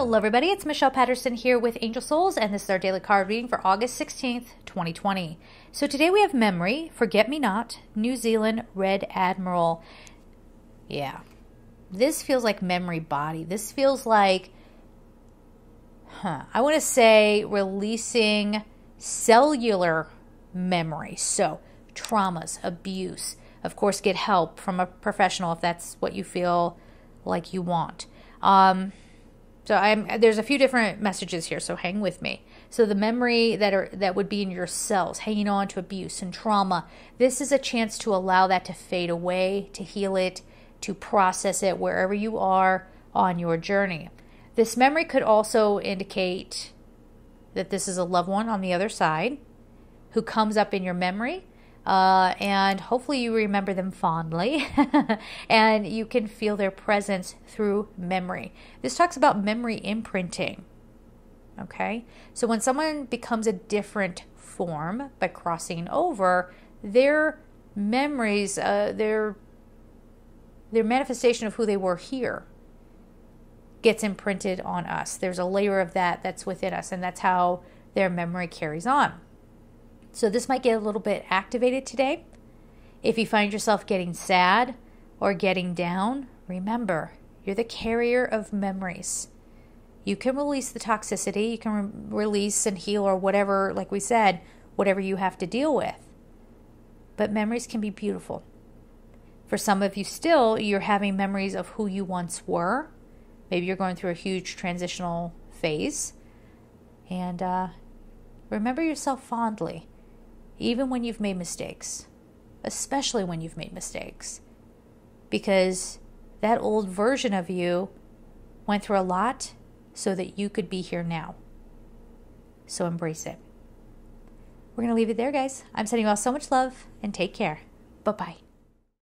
Hello, everybody. It's Michelle Patterson here with Angel Souls, and this is our daily card reading for August 16th, 2020. So today we have Memory, Forget Me Not, New Zealand Red Admiral. Yeah. This feels like memory body. This feels like, huh, I want to say releasing cellular memory. So traumas, abuse. Of course, get help from a professional if that's what you feel like you want. Um, so I'm there's a few different messages here, so hang with me. So the memory that are that would be in your cells, hanging on to abuse and trauma, this is a chance to allow that to fade away, to heal it, to process it wherever you are on your journey. This memory could also indicate that this is a loved one on the other side who comes up in your memory uh, and hopefully you remember them fondly and you can feel their presence through memory. This talks about memory imprinting. Okay, so when someone becomes a different form by crossing over, their memories, uh, their their manifestation of who they were here gets imprinted on us. There's a layer of that that's within us, and that's how their memory carries on. So this might get a little bit activated today. If you find yourself getting sad or getting down, remember you're the carrier of memories. You can release the toxicity, you can re- release and heal, or whatever, like we said, whatever you have to deal with. But memories can be beautiful. For some of you, still, you're having memories of who you once were. Maybe you're going through a huge transitional phase. And uh, remember yourself fondly even when you've made mistakes, especially when you've made mistakes, because that old version of you went through a lot so that you could be here now. So embrace it. We're going to leave it there, guys. I'm sending you all so much love and take care. Bye bye.